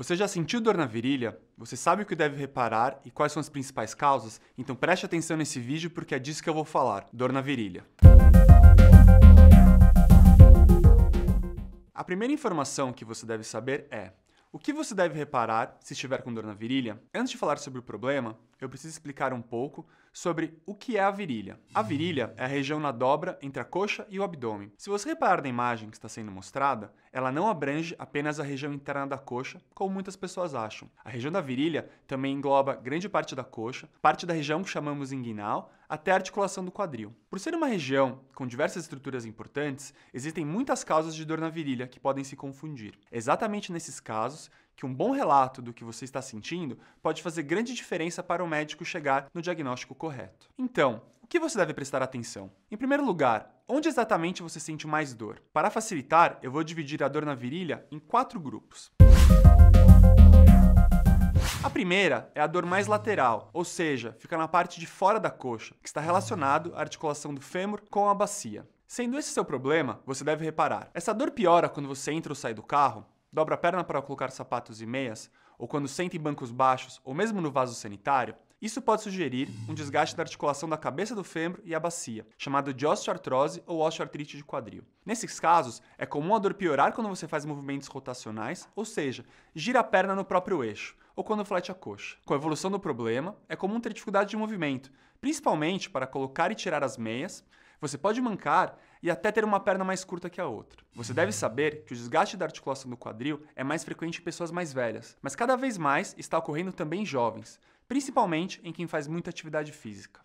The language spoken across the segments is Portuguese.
Você já sentiu dor na virilha? Você sabe o que deve reparar e quais são as principais causas? Então preste atenção nesse vídeo porque é disso que eu vou falar, dor na virilha. A primeira informação que você deve saber é: o que você deve reparar se estiver com dor na virilha? Antes de falar sobre o problema, eu preciso explicar um pouco sobre o que é a virilha. A virilha é a região na dobra entre a coxa e o abdômen. Se você reparar na imagem que está sendo mostrada, ela não abrange apenas a região interna da coxa, como muitas pessoas acham. A região da virilha também engloba grande parte da coxa, parte da região que chamamos inguinal, até a articulação do quadril. Por ser uma região com diversas estruturas importantes, existem muitas causas de dor na virilha que podem se confundir. Exatamente nesses casos, que um bom relato do que você está sentindo pode fazer grande diferença para o médico chegar no diagnóstico correto. Então, o que você deve prestar atenção? Em primeiro lugar, onde exatamente você sente mais dor? Para facilitar, eu vou dividir a dor na virilha em quatro grupos. A primeira é a dor mais lateral, ou seja, fica na parte de fora da coxa, que está relacionado à articulação do fêmur com a bacia. Sendo esse seu problema, você deve reparar. Essa dor piora quando você entra ou sai do carro, dobra a perna para colocar sapatos e meias, ou quando senta em bancos baixos ou mesmo no vaso sanitário, isso pode sugerir um desgaste da articulação da cabeça do fêmur e a bacia, chamado de osteoartrose ou osteoartrite de quadril. Nesses casos, é comum a dor piorar quando você faz movimentos rotacionais, ou seja, gira a perna no próprio eixo, ou quando flete a coxa. Com a evolução do problema, é comum ter dificuldade de movimento, principalmente para colocar e tirar as meias, você pode mancar e até ter uma perna mais curta que a outra. Você deve saber que o desgaste da articulação do quadril é mais frequente em pessoas mais velhas, mas cada vez mais está ocorrendo também em jovens, principalmente em quem faz muita atividade física.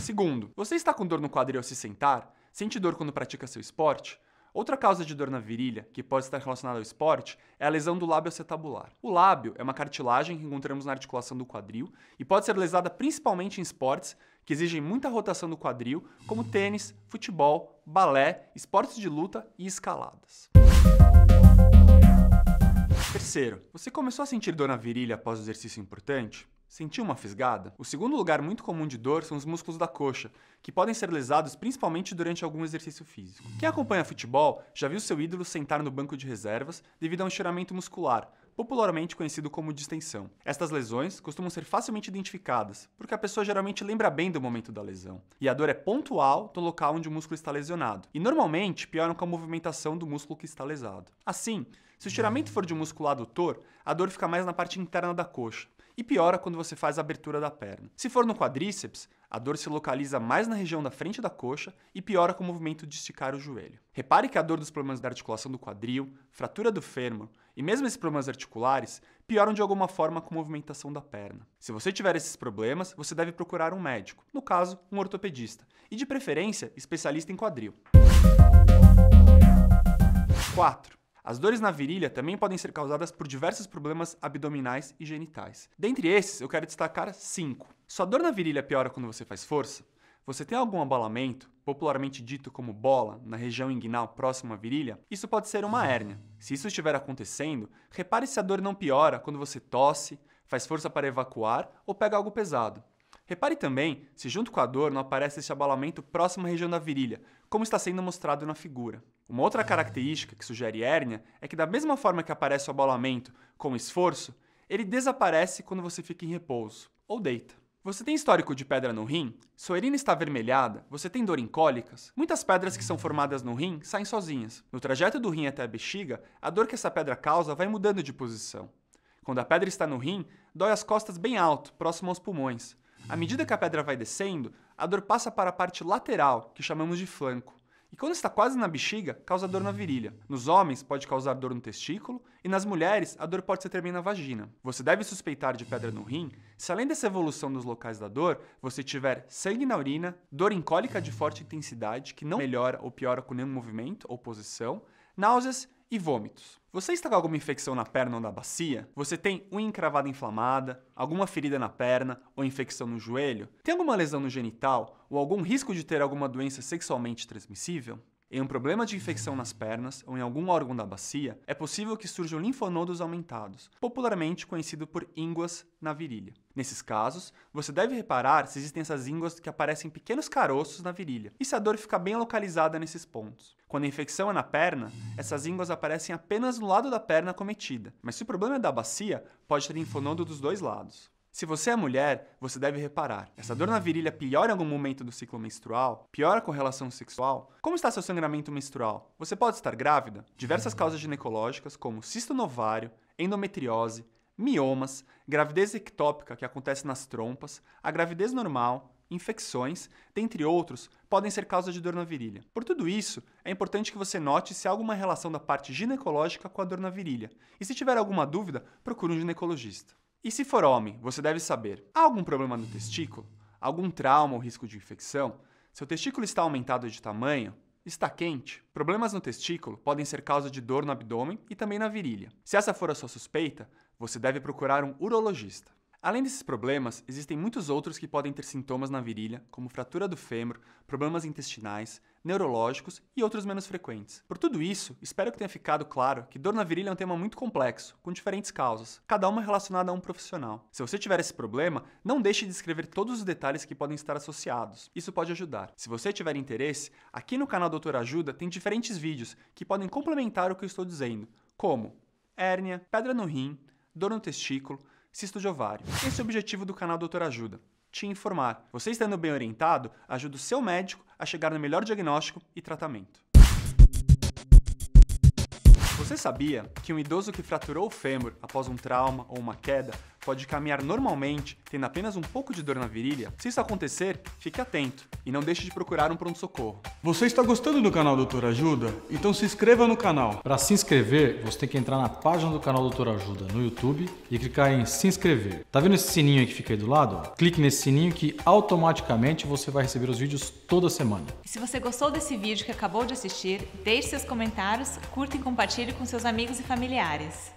Segundo, você está com dor no quadril ao se sentar? Sente dor quando pratica seu esporte? Outra causa de dor na virilha, que pode estar relacionada ao esporte, é a lesão do lábio acetabular. O lábio é uma cartilagem que encontramos na articulação do quadril e pode ser lesada principalmente em esportes que exigem muita rotação do quadril, como tênis, futebol, balé, esportes de luta e escaladas. Terceiro, você começou a sentir dor na virilha após o exercício importante? Sentiu uma fisgada? O segundo lugar muito comum de dor são os músculos da coxa, que podem ser lesados principalmente durante algum exercício físico. Quem acompanha futebol já viu seu ídolo sentar no banco de reservas devido a um estiramento muscular, popularmente conhecido como distensão. Estas lesões costumam ser facilmente identificadas, porque a pessoa geralmente lembra bem do momento da lesão, e a dor é pontual no local onde o músculo está lesionado, e normalmente pioram com a movimentação do músculo que está lesado. Assim, se o estiramento for de um músculo adutor, a dor fica mais na parte interna da coxa, e piora quando você faz a abertura da perna. Se for no quadríceps, a dor se localiza mais na região da frente da coxa e piora com o movimento de esticar o joelho. Repare que a dor dos problemas da articulação do quadril, fratura do fêmur e mesmo esses problemas articulares pioram de alguma forma com a movimentação da perna. Se você tiver esses problemas, você deve procurar um médico, no caso, um ortopedista, e de preferência, especialista em quadril. 4. As dores na virilha também podem ser causadas por diversos problemas abdominais e genitais. Dentre esses, eu quero destacar cinco. Sua dor na virilha piora quando você faz força? Você tem algum abalamento, popularmente dito como bola, na região inguinal próxima à virilha? Isso pode ser uma hérnia. Se isso estiver acontecendo, repare se a dor não piora quando você tosse, faz força para evacuar ou pega algo pesado. Repare também se, junto com a dor, não aparece esse abalamento próximo à região da virilha, como está sendo mostrado na figura. Uma outra característica que sugere hérnia é que, da mesma forma que aparece o abalamento com esforço, ele desaparece quando você fica em repouso ou deita. Você tem histórico de pedra no rim? Sua urina está avermelhada? Você tem dor em cólicas? Muitas pedras que são formadas no rim saem sozinhas. No trajeto do rim até a bexiga, a dor que essa pedra causa vai mudando de posição. Quando a pedra está no rim, dói as costas bem alto, próximo aos pulmões. À medida que a pedra vai descendo, a dor passa para a parte lateral, que chamamos de flanco. E quando está quase na bexiga, causa dor na virilha. Nos homens, pode causar dor no testículo, e nas mulheres, a dor pode ser também na vagina. Você deve suspeitar de pedra no rim se, além dessa evolução nos locais da dor, você tiver sangue na urina, dor incólica de forte intensidade, que não melhora ou piora com nenhum movimento ou posição, náuseas e vômitos. Você está com alguma infecção na perna ou na bacia? Você tem unha encravada inflamada, alguma ferida na perna ou infecção no joelho? Tem alguma lesão no genital ou algum risco de ter alguma doença sexualmente transmissível? Em um problema de infecção nas pernas ou em algum órgão da bacia, é possível que surjam linfonodos aumentados, popularmente conhecido por ínguas na virilha. Nesses casos, você deve reparar se existem essas ínguas que aparecem pequenos caroços na virilha e se a dor fica bem localizada nesses pontos. Quando a infecção é na perna, essas ínguas aparecem apenas no lado da perna cometida, mas se o problema é da bacia, pode ter linfonodo dos dois lados. Se você é mulher, você deve reparar. Essa dor na virilha piora em algum momento do ciclo menstrual? Piora com relação sexual? Como está seu sangramento menstrual? Você pode estar grávida? Diversas causas ginecológicas, como cisto no ovário, endometriose, miomas, gravidez ectópica que acontece nas trompas, a gravidez normal, infecções, dentre outros, podem ser causa de dor na virilha. Por tudo isso, é importante que você note se há alguma relação da parte ginecológica com a dor na virilha. E se tiver alguma dúvida, procure um ginecologista. E se for homem, você deve saber: há algum problema no testículo? Algum trauma ou risco de infecção? Seu testículo está aumentado de tamanho? Está quente? Problemas no testículo podem ser causa de dor no abdômen e também na virilha. Se essa for a sua suspeita, você deve procurar um urologista. Além desses problemas, existem muitos outros que podem ter sintomas na virilha, como fratura do fêmur, problemas intestinais, neurológicos e outros menos frequentes. Por tudo isso, espero que tenha ficado claro que dor na virilha é um tema muito complexo, com diferentes causas, cada uma relacionada a um profissional. Se você tiver esse problema, não deixe de escrever todos os detalhes que podem estar associados. Isso pode ajudar. Se você tiver interesse, aqui no canal Doutor Ajuda tem diferentes vídeos que podem complementar o que eu estou dizendo, como hérnia, pedra no rim, dor no testículo, cisto de ovário. Esse é o objetivo do canal Doutor Ajuda te informar. Você estando bem orientado, ajuda o seu médico a chegar no melhor diagnóstico e tratamento. Você sabia que um idoso que fraturou o fêmur após um trauma ou uma queda pode caminhar normalmente, tendo apenas um pouco de dor na virilha, se isso acontecer, fique atento e não deixe de procurar um pronto-socorro. Você está gostando do canal Doutor Ajuda? Então se inscreva no canal. Para se inscrever, você tem que entrar na página do canal Doutor Ajuda no YouTube e clicar em se inscrever. Tá vendo esse sininho que fica aí do lado? Clique nesse sininho que automaticamente você vai receber os vídeos toda semana. E se você gostou desse vídeo que acabou de assistir, deixe seus comentários, curta e compartilhe com seus amigos e familiares.